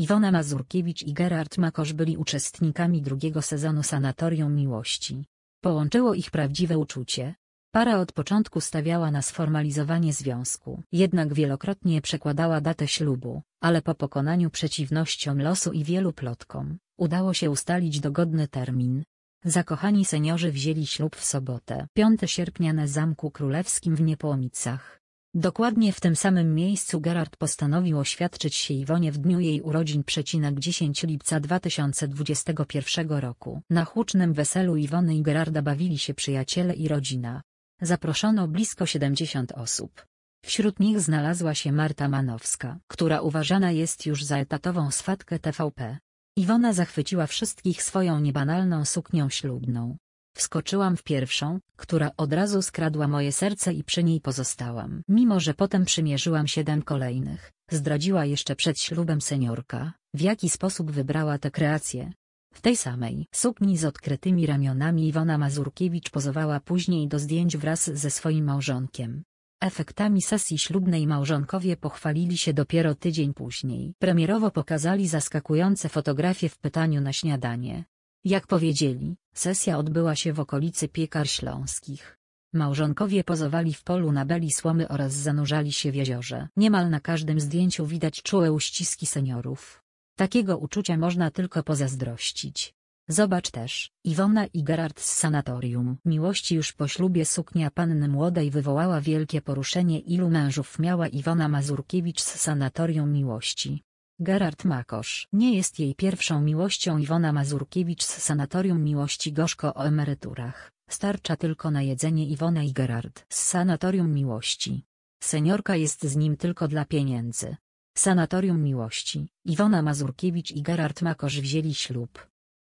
Iwona Mazurkiewicz i Gerard Makosz byli uczestnikami drugiego sezonu Sanatorium Miłości. Połączyło ich prawdziwe uczucie. Para od początku stawiała na sformalizowanie związku, jednak wielokrotnie przekładała datę ślubu, ale po pokonaniu przeciwnościom losu i wielu plotkom, udało się ustalić dogodny termin. Zakochani seniorzy wzięli ślub w sobotę 5 sierpnia na Zamku Królewskim w Niepołomicach. Dokładnie w tym samym miejscu Gerard postanowił oświadczyć się Iwonie w dniu jej urodzin przecinak 10 lipca 2021 roku. Na hucznym weselu Iwony i Gerarda bawili się przyjaciele i rodzina. Zaproszono blisko 70 osób. Wśród nich znalazła się Marta Manowska, która uważana jest już za etatową swatkę TVP. Iwona zachwyciła wszystkich swoją niebanalną suknią ślubną, Wskoczyłam w pierwszą, która od razu skradła moje serce i przy niej pozostałam. Mimo, że potem przymierzyłam siedem kolejnych, zdradziła jeszcze przed ślubem seniorka, w jaki sposób wybrała tę kreację. W tej samej sukni z odkrytymi ramionami Iwona Mazurkiewicz pozowała później do zdjęć wraz ze swoim małżonkiem. Efektami sesji ślubnej małżonkowie pochwalili się dopiero tydzień później. Premierowo pokazali zaskakujące fotografie w pytaniu na śniadanie. Jak powiedzieli, sesja odbyła się w okolicy Piekar Śląskich. Małżonkowie pozowali w polu na beli słomy oraz zanurzali się w jeziorze. Niemal na każdym zdjęciu widać czułe uściski seniorów. Takiego uczucia można tylko pozazdrościć. Zobacz też, Iwona i Gerard z sanatorium. Miłości już po ślubie suknia panny młodej wywołała wielkie poruszenie ilu mężów miała Iwona Mazurkiewicz z sanatorium miłości. Gerard Makosz nie jest jej pierwszą miłością Iwona Mazurkiewicz z Sanatorium Miłości Gorzko o emeryturach, starcza tylko na jedzenie Iwona i Gerard z Sanatorium Miłości. Seniorka jest z nim tylko dla pieniędzy. Sanatorium Miłości, Iwona Mazurkiewicz i Gerard Makosz wzięli ślub.